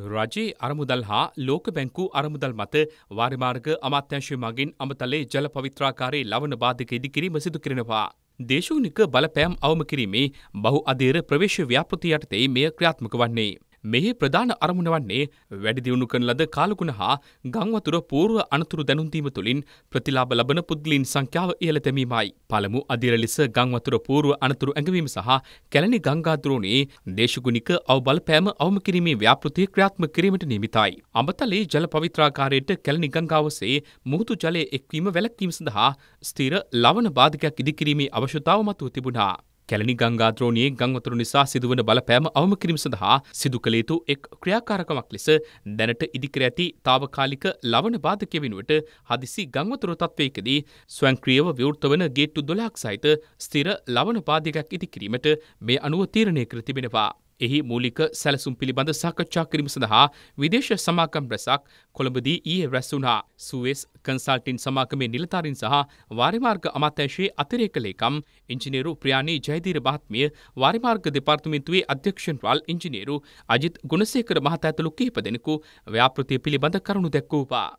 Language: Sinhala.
රජයේ අරමුදල් හා ලෝක බැංකු අරමුදල් මත වාරිමාර්ග අමාත්‍යංශය මගින් අමතලේ ජල පවිත්‍රාකාරයේ ලවන බාධක ඉදිකිරීම සිදු කරනවා. දේශූනික බලපෑම් අවම කිරීමේ බහු අධීර ප්‍රවේශ ව්‍යාපෘති යටතේ මෙය ක්‍රියාත්මක වන්නේ. මෙහි ප්‍රධාන අරමුණ වන්නේ වැඩිදියුණු කරන ලද කාලකුණ හා ගංවතුර පූර්ව අනතුරු දැනුන්දීම තුළින් ප්‍රතිලාබ ලබන පුද්ගලින් සංඛ්‍යාව ඉහළ තැමීමයි. පළමු අධිර ලෙස ගංවතුර පූර්ව අනතුරු ඇඟවීම සහ කැලණි ගංගාතුරුණේ දේශගුණික අවබල පෑම අවම කිරීමේ ව්‍යාපෘතිය ක්‍රියාත්මක කිරීමට නියමිතයි. අමතලේ ජල පවිත්‍රාකාරයට කැලණි ගංගාවසේ මුහුදු ජලය එක්වීම වැළැක්වීම සඳහා ස්ථිර ලවණ බාධකයක් ඉදිකිරීමේ අවශ්‍යතාව මතුව තිබුණා. කැලණි ගංගාද්‍රෝණියේ ගංවතුර නිසා සිදුවන බලපෑම අවම කිරීම සඳහා සිදු කළ යුතු එක් ක්‍රියාකාරකමක් ලෙස දැනට ඉදිකර ඇති తాවකාලික ලවණ බාධක වෙනුවට හදිසි ගංවතුර තත්වයකදී ස්වයංක්‍රීයව විවෘත වන ගේට්ටු 12ක් සහිත ස්ථිර ලවණ බාධකයක් ඉදිකිරීමට මේ අනුව තීරණය කර තිබෙනවා. එහි මූලික සැලසුම් පිළිබඳ සාකච්ඡා කිරීම සඳහා විදේශ සමාකම් රැසක් කොළඹදී ඊයේ රැස්වුණා. සුවෙස් කන්සල්ටින් සමාගමේ නිලධාරීන් සහ වාරිමාර්ග අමාත්‍යංශයේ අතිරේක ලේකම් ඉංජිනේරු ප්‍රියානී ජයදීර මහත්මිය වාරිමාර්ග දෙපාර්තමේන්තුවේ අධ්‍යක්ෂන් වල් ඉංජිනේරු අජිත් ගුණසේකර මහතා ඇතුළු කිහිප දෙනෙකු ව්‍යාපෘතිය පිළිබඳ කරුණු දැක්වූවා.